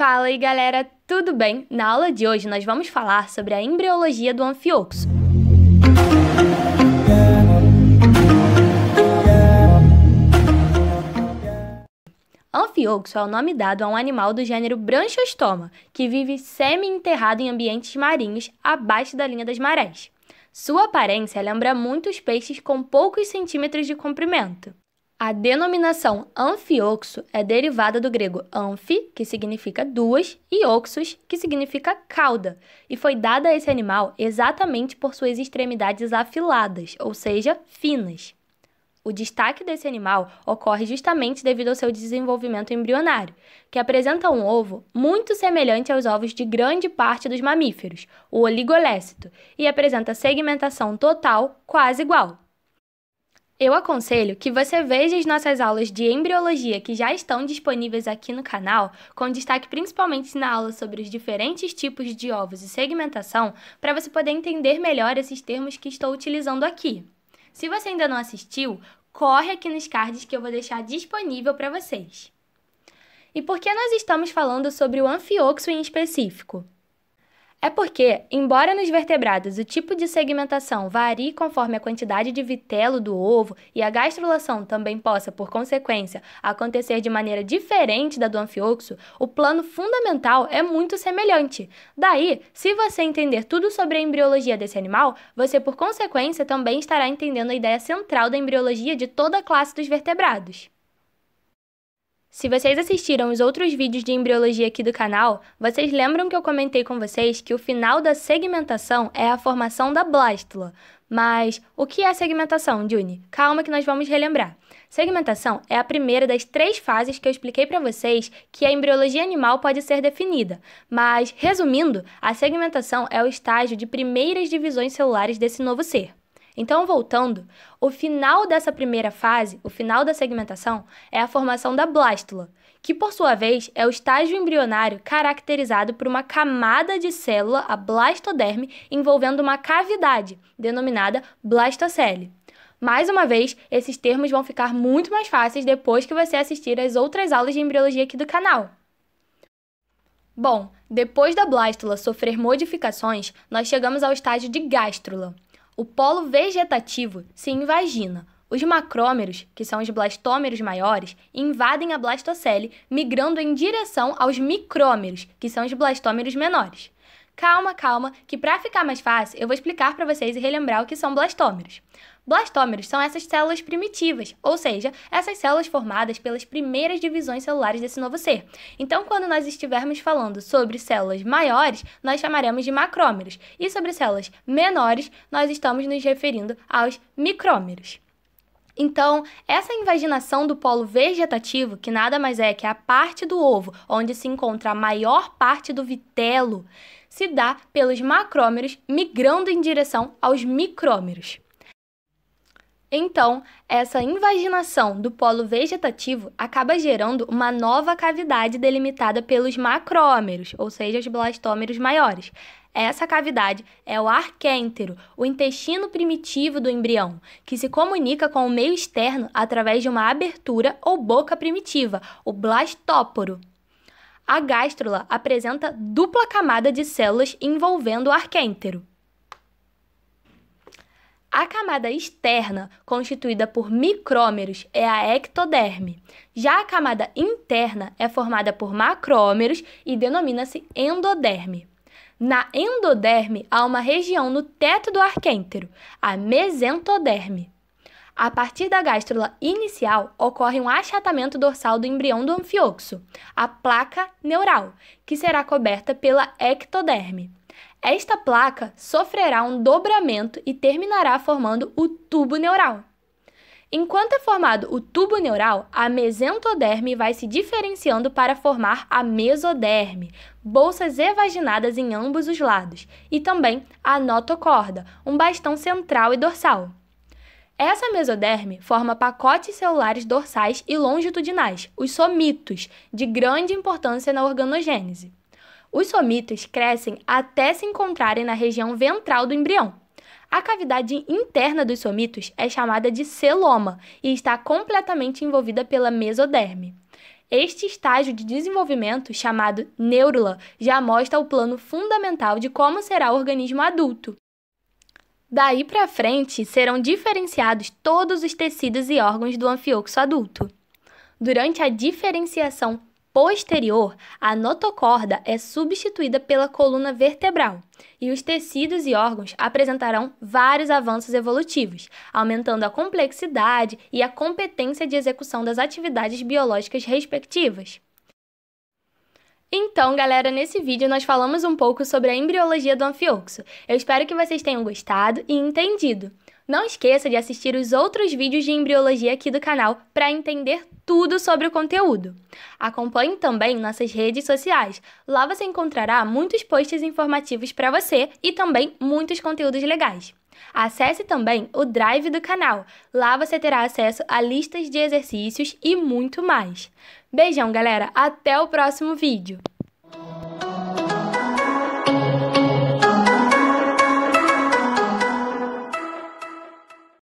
Fala aí galera, tudo bem? Na aula de hoje nós vamos falar sobre a embriologia do anfioxo. Anfioxo é o nome dado a um animal do gênero Branchostoma, que vive semi-enterrado em ambientes marinhos abaixo da linha das marés. Sua aparência lembra muito os peixes com poucos centímetros de comprimento. A denominação anfioxo é derivada do grego anfi, que significa duas, e oxos, que significa cauda, e foi dada a esse animal exatamente por suas extremidades afiladas, ou seja, finas. O destaque desse animal ocorre justamente devido ao seu desenvolvimento embrionário, que apresenta um ovo muito semelhante aos ovos de grande parte dos mamíferos, o oligolécito, e apresenta segmentação total quase igual. Eu aconselho que você veja as nossas aulas de embriologia que já estão disponíveis aqui no canal, com destaque principalmente na aula sobre os diferentes tipos de ovos e segmentação, para você poder entender melhor esses termos que estou utilizando aqui. Se você ainda não assistiu, corre aqui nos cards que eu vou deixar disponível para vocês. E por que nós estamos falando sobre o anfioxo em específico? É porque, embora nos vertebrados o tipo de segmentação varie conforme a quantidade de vitelo do ovo e a gastrulação também possa, por consequência, acontecer de maneira diferente da do anfioxo, o plano fundamental é muito semelhante. Daí, se você entender tudo sobre a embriologia desse animal, você, por consequência, também estará entendendo a ideia central da embriologia de toda a classe dos vertebrados. Se vocês assistiram os outros vídeos de embriologia aqui do canal, vocês lembram que eu comentei com vocês que o final da segmentação é a formação da blástula. Mas o que é segmentação, Juni? Calma que nós vamos relembrar. Segmentação é a primeira das três fases que eu expliquei para vocês que a embriologia animal pode ser definida. Mas, resumindo, a segmentação é o estágio de primeiras divisões celulares desse novo ser. Então, voltando, o final dessa primeira fase, o final da segmentação, é a formação da blástula, que por sua vez é o estágio embrionário caracterizado por uma camada de célula, a blastoderme, envolvendo uma cavidade, denominada blastocele. Mais uma vez, esses termos vão ficar muito mais fáceis depois que você assistir às outras aulas de embriologia aqui do canal. Bom, depois da blástula sofrer modificações, nós chegamos ao estágio de gástrula, o polo vegetativo se invagina. Os macrômeros, que são os blastômeros maiores, invadem a blastocele, migrando em direção aos micrômeros, que são os blastômeros menores. Calma, calma, que para ficar mais fácil, eu vou explicar para vocês e relembrar o que são blastômeros. Blastômeros são essas células primitivas, ou seja, essas células formadas pelas primeiras divisões celulares desse novo ser. Então, quando nós estivermos falando sobre células maiores, nós chamaremos de macrômeros, e sobre células menores, nós estamos nos referindo aos micrômeros. Então, essa invaginação do polo vegetativo, que nada mais é que a parte do ovo onde se encontra a maior parte do vitelo, se dá pelos macrômeros migrando em direção aos micrômeros. Então, essa invaginação do polo vegetativo acaba gerando uma nova cavidade delimitada pelos macrômeros, ou seja, os blastômeros maiores. Essa cavidade é o arquêntero, o intestino primitivo do embrião, que se comunica com o meio externo através de uma abertura ou boca primitiva, o blastóporo. A gástrula apresenta dupla camada de células envolvendo o arquêntero. A camada externa, constituída por micrômeros, é a ectoderme. Já a camada interna é formada por macrômeros e denomina-se endoderme. Na endoderme há uma região no teto do arquêntero, a mesentoderme. A partir da gástrula inicial, ocorre um achatamento dorsal do embrião do anfioxo, a placa neural, que será coberta pela ectoderme. Esta placa sofrerá um dobramento e terminará formando o tubo neural. Enquanto é formado o tubo neural, a mesentoderme vai se diferenciando para formar a mesoderme, bolsas evaginadas em ambos os lados, e também a notocorda, um bastão central e dorsal. Essa mesoderme forma pacotes celulares dorsais e longitudinais, os somitos, de grande importância na organogênese. Os somitos crescem até se encontrarem na região ventral do embrião, a cavidade interna dos somitos é chamada de celoma e está completamente envolvida pela mesoderme. Este estágio de desenvolvimento, chamado neurula, já mostra o plano fundamental de como será o organismo adulto. Daí para frente, serão diferenciados todos os tecidos e órgãos do anfioxo adulto. Durante a diferenciação posterior, a notocorda é substituída pela coluna vertebral e os tecidos e órgãos apresentarão vários avanços evolutivos, aumentando a complexidade e a competência de execução das atividades biológicas respectivas. Então, galera, nesse vídeo nós falamos um pouco sobre a embriologia do anfioxo. Eu espero que vocês tenham gostado e entendido. Não esqueça de assistir os outros vídeos de embriologia aqui do canal para entender tudo sobre o conteúdo. Acompanhe também nossas redes sociais. Lá você encontrará muitos posts informativos para você e também muitos conteúdos legais. Acesse também o Drive do canal. Lá você terá acesso a listas de exercícios e muito mais. Beijão, galera! Até o próximo vídeo!